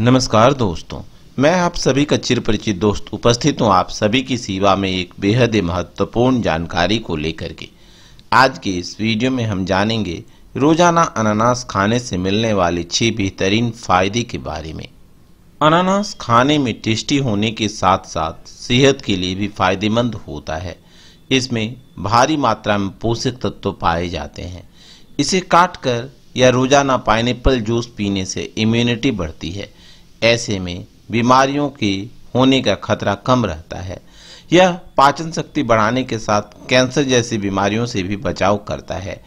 नमस्कार दोस्तों मैं आप सभी का चिर परिचित दोस्त उपस्थित हूँ आप सभी की सेवा में एक बेहद ही महत्वपूर्ण जानकारी को लेकर के आज के इस वीडियो में हम जानेंगे रोजाना अनानास खाने से मिलने वाले छः बेहतरीन फायदे के बारे में अनानास खाने में टेस्टी होने के साथ साथ सेहत के लिए भी फायदेमंद होता है इसमें भारी मात्रा में पोषक तत्व पाए जाते हैं इसे काट कर या रोजाना पाइनएप्पल जूस पीने से इम्यूनिटी बढ़ती है ऐसे में बीमारियों के होने का खतरा कम रहता है यह पाचन शक्ति बढ़ाने के साथ कैंसर जैसी बीमारियों से भी बचाव करता है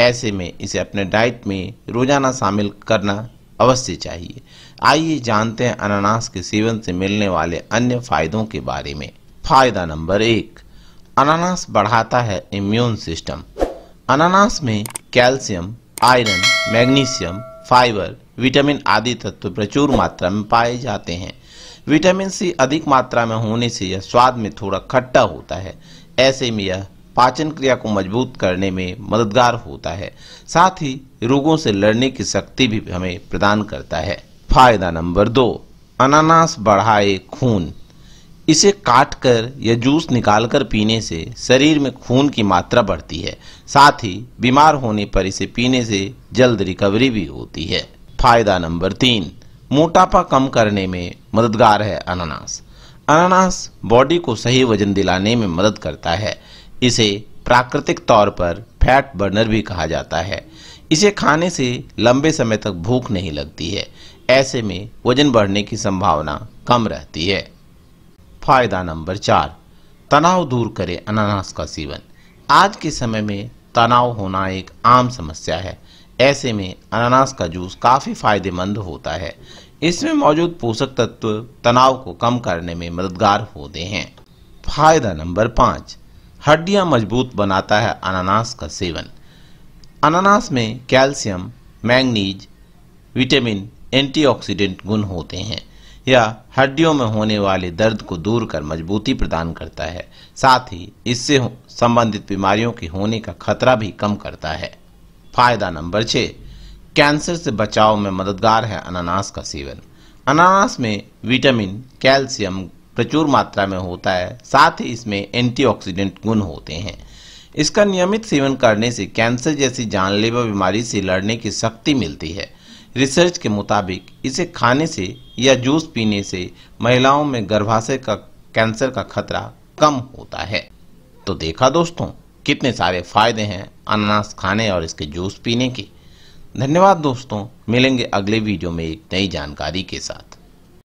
ऐसे में इसे अपने डाइट में रोजाना शामिल करना अवश्य चाहिए आइए जानते हैं अनानास के सेवन से मिलने वाले अन्य फायदों के बारे में फायदा नंबर एक अनानास बढ़ाता है इम्यून सिस्टम अनानास में calcium iron magnesium fibre vitamin आदि तत्व प्रचुर मात्रा में पाए जाते हैं विटामिन सी अधिक मात्रा में होने से यह स्वाद में थोड़ा खट्टा होता है ऐसे में यह पाचन क्रिया को मजबूत करने में मददगार होता है साथ ही रोगों से लड़ने की शक्ति भी हमें प्रदान करता है फायदा नंबर दो अनानास बढ़ाए खून इसे काट कर या जूस निकाल कर पीने से शरीर में खून की मात्रा बढ़ती है साथ ही बीमार होने पर इसे पीने से जल्द रिकवरी भी होती है फायदा नंबर तीन मोटापा कम करने में मददगार है अनानास अनानास बॉडी को सही वजन दिलाने में मदद करता है इसे प्राकृतिक तौर पर फैट बर्नर भी कहा जाता है इसे खाने से लंबे समय तक भूख नहीं लगती है ऐसे में वजन बढ़ने की संभावना कम रहती है फायदा नंबर चार तनाव दूर करे अनानास का सेवन आज के समय में तनाव होना एक आम समस्या है ऐसे में अनानास का जूस काफ़ी फायदेमंद होता है इसमें मौजूद पोषक तत्व तनाव को कम करने में मददगार होते हैं फायदा नंबर पाँच हड्डियाँ मजबूत बनाता है अनानास का सेवन अनानास में कैल्शियम मैंगनीज विटामिन एंटीऑक्सीडेंट गुण होते हैं यह हड्डियों में होने वाले दर्द को दूर कर मजबूती प्रदान करता है साथ ही इससे संबंधित बीमारियों के होने का खतरा भी कम करता है फायदा नंबर छः कैंसर से बचाव में मददगार है अनानास का सेवन अनानास में विटामिन कैल्शियम प्रचुर मात्रा में होता है साथ ही इसमें एंटीऑक्सीडेंट गुण होते हैं इसका नियमित सेवन करने से कैंसर जैसी जानलेवा बीमारी से लड़ने की शक्ति मिलती है रिसर्च के मुताबिक इसे खाने से या जूस पीने से महिलाओं में गर्भाशय का कैंसर का खतरा कम होता है तो देखा दोस्तों कितने सारे फ़ायदे हैं अनानास खाने और इसके जूस पीने के धन्यवाद दोस्तों मिलेंगे अगले वीडियो में एक नई जानकारी के साथ